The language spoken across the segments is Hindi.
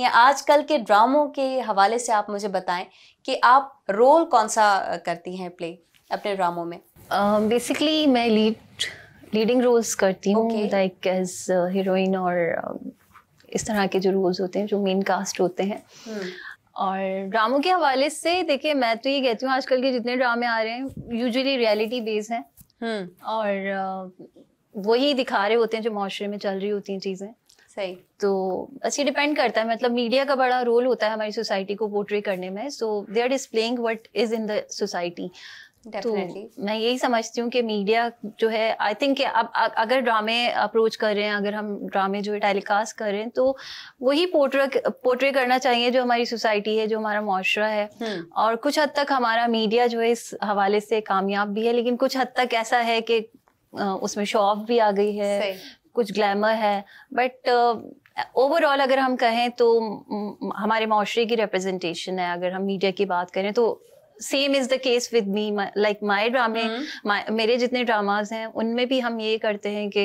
ये आजकल के ड्रामों के हवाले से आप मुझे बताएं कि आप रोल कौन सा करती हैं प्ले अपने ड्रामों में बेसिकली uh, मैं लीड लीडिंग रोल्स करती हूँ लाइक एज हीरोइन और uh, इस तरह के जो रोल्स होते हैं जो मेन कास्ट होते हैं hmm. और ड्रामों के हवाले से देखिए मैं तो ये कहती हूँ आजकल के जितने ड्रामे आ रहे हैं यूजुअली रियलिटी बेस हैं hmm. और uh, वही दिखा रहे होते हैं जो माशरे में चल रही होती हैं चीज़ें सही तो अच्छी डिपेंड करता है मतलब मीडिया का बड़ा रोल होता है हमारी सोसाइटी को पोर्ट्रे करने में so they are displaying what is in the society तो मैं यही समझती हूँ कि मीडिया जो है आई थिंक अब अगर ड्रामे अप्रोच कर रहे हैं अगर हम ड्रामे जो है टेलीकास्ट कर रहे हैं तो वही पोर्ट्रे पोर्ट्रे करना चाहिए जो हमारी सोसाइटी है जो हमारा माशरा है हम्म। और कुछ हद तक हमारा मीडिया जो है इस हवाले से कामयाब भी है लेकिन कुछ हद तक ऐसा है कि उसमें ऑफ भी आ गई है कुछ ग्लैमर है बट ओवरऑल uh, अगर हम कहें तो हमारे माशरे की रिप्रेजेंटेशन है अगर हम मीडिया की बात करें तो same is the case with me like my ड्रामे मेरे जितने ड्रामाज हैं उनमें भी हम ये करते हैं कि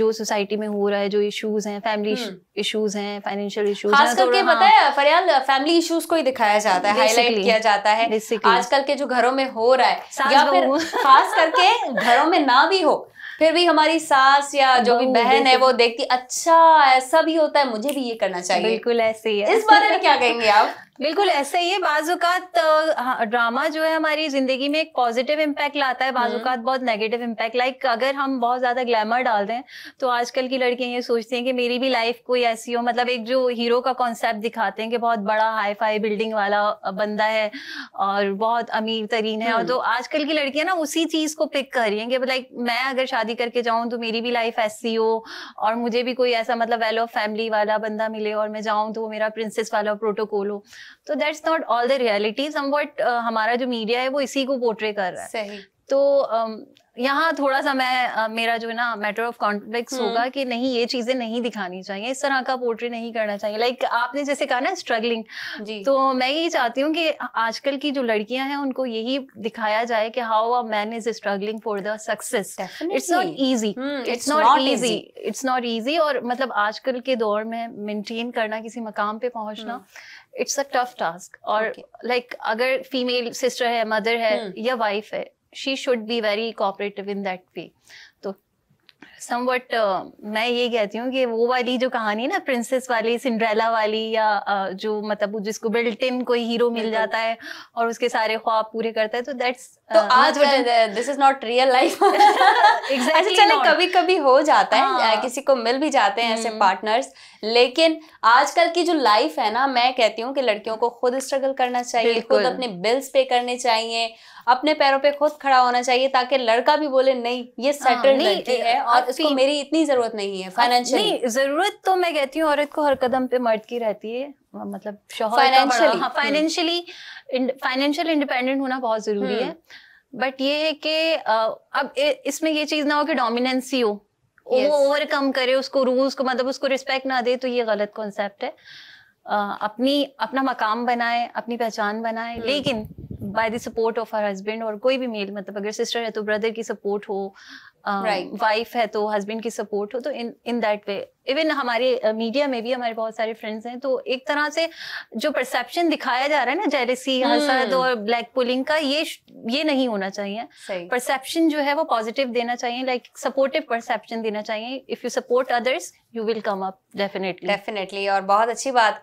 जो सोसाइटी में हो रहा है जो इशूज हैं फैमिली हम्म। इशूज हैं फाइनेंशियल इशूज खास करके पता है फरियाल फैमिली इशूज को ही दिखाया जाता है हाईलाइट किया जाता है आजकल के जो घरों में हो रहा है या फिर खास करके घरों में ना भी हो फिर भी हमारी सास या जो भी बहन है वो देखती अच्छा ऐसा भी होता है मुझे भी ये करना चाहिए बिल्कुल ऐसे ही है इस बारे में क्या कहेंगे आप बिल्कुल ऐसा ही है बाजुकात ड्रामा जो है हमारी जिंदगी में एक पॉजिटिव इम्पैक्ट लाता है बाजुकात हम्म। बहुत नेगेटिव इम्पैक्ट लाइक अगर हम बहुत ज्यादा ग्लैमर डाल दें तो आजकल की लड़कियां ये सोचती हैं कि मेरी भी लाइफ कोई ऐसी हो मतलब एक जो हीरो का कॉन्सेप्ट दिखाते हैं कि बहुत बड़ा हाई फाई बिल्डिंग वाला बंदा है और बहुत अमीर तरीन है और तो हम्म। आजकल की लड़कियां ना उसी चीज को पिक कर रही हैं कि लाइक मैं अगर शादी करके जाऊं तो मेरी भी लाइफ ऐसी हो और मुझे भी कोई ऐसा मतलब वेल ऑफ फैमिली वाला बंदा मिले और मैं जाऊं तो वो मेरा प्रिंसेस वाला प्रोटोकॉल हो तो that's not all the reality somewhat हमारा जो मीडिया है वो इसी को पोर्ट्रे कर रहा है सही तो यहाँ थोड़ा सा मैं मेरा जो है ना मैटर ऑफ कॉन्फ्लिक्स होगा कि नहीं ये चीजें नहीं दिखानी चाहिए इस तरह का पोर्ट्री नहीं करना चाहिए लाइक like, आपने जैसे कहा ना स्ट्रगलिंग तो मैं ये चाहती हूँ कि आजकल की जो लड़कियां हैं उनको यही दिखाया जाए कि how a man is struggling for the success it's not easy it's not easy it's not easy और मतलब आजकल के दौर में मेनटेन करना किसी मकाम पे पहुंचना इट्स अ टफ टास्क और लाइक अगर फीमेल सिस्टर है मदर है हम्म। या वाइफ है she should be very cooperative in that way. So somewhat uh, मैं ये कहती हूँ कि वो वाली जो कहानी ना प्रिंसेस वाली सिंड्रेला वाली या uh, जो मतलब जिसको बिल्टिन कोई हीरो मिल जाता है और उसके सारे ख्वाब पूरे करता है तो दैट्स uh, तो आज this is not real life exactly कभी कभी हो जाता है हाँ. किसी को मिल भी जाते हैं ऐसे पार्टनर्स हम्म। लेकिन आजकल की जो लाइफ है ना मैं कहती हूँ कि लड़कियों को खुद स्ट्रगल करना चाहिए खुद अपने बिल्स पे करने चाहिए अपने पैरों पे खुद खड़ा होना चाहिए ताकि लड़का भी बोले नहीं ये सेटल हाँ, नहीं है और इसको मेरी इतनी जरूरत नहीं है फाइनेंशियली जरूरत तो मैं कहती हूँ औरत को हर कदम पे मर्द की रहती है मतलब फाइनेंशियली फाइनेंशियल इंडिपेंडेंट होना बहुत जरूरी है बट हम्म। ये है कि अब इसमें ये चीज ना हो कि डोमिनेंसी हो yes. वो ओवरकम करे उसको रूल्स को मतलब उसको रिस्पेक्ट ना दे तो ये गलत कॉन्सेप्ट है अपनी अपना मकाम बनाए अपनी पहचान बनाए हम्म। लेकिन by the support of her husband और कोई भी मेल मतलब अगर सिस्टर है तो ब्रदर की सपोर्ट हो वाइफ है तो हस्बैंड की सपोर्ट हो तो in in that way even हमारे मीडिया में भी हमारे बहुत सारे फ्रेंड्स हैं तो एक तरह से जो परसेप्शन दिखाया जा रहा है ना जेलेसी हसद हम्म। और ब्लैक पुलिंग का ये ये नहीं होना चाहिए परसेप्शन जो है वो पॉजिटिव देना चाहिए लाइक सपोर्टिव परसेप्शन देना चाहिए if you support others you will come up definitely definitely और बहुत अच्छी बात की